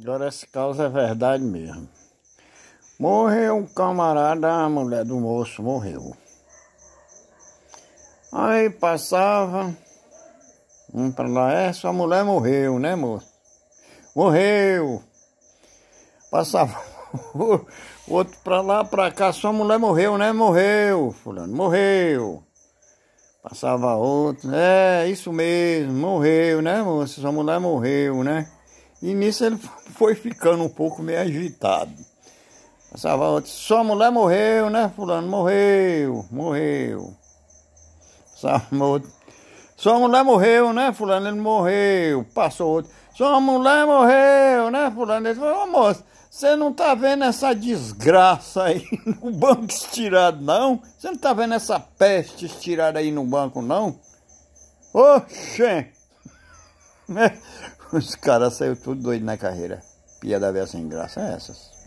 Agora essa causa é verdade mesmo. Morreu um camarada, a mulher do moço morreu. Aí passava, um para lá, é, sua mulher morreu, né, moço? Morreu! Passava o outro para lá, para cá, sua mulher morreu, né? Morreu, fulano, morreu. Passava outro, é, isso mesmo, morreu, né, moço? Sua mulher morreu, né? E nisso ele foi ficando um pouco meio agitado. Passava outro, sua mulher morreu, né, fulano? Morreu, morreu. Passava outro, sua mulher morreu, né, fulano? Ele morreu. Passou outro, sua mulher morreu, né, fulano? Ele falou, ô moço, você não tá vendo essa desgraça aí no banco estirado, não? Você não tá vendo essa peste estirada aí no banco, não? Oxê! Né? Os caras saíram tudo doido na carreira. Pia da velha sem graça essas.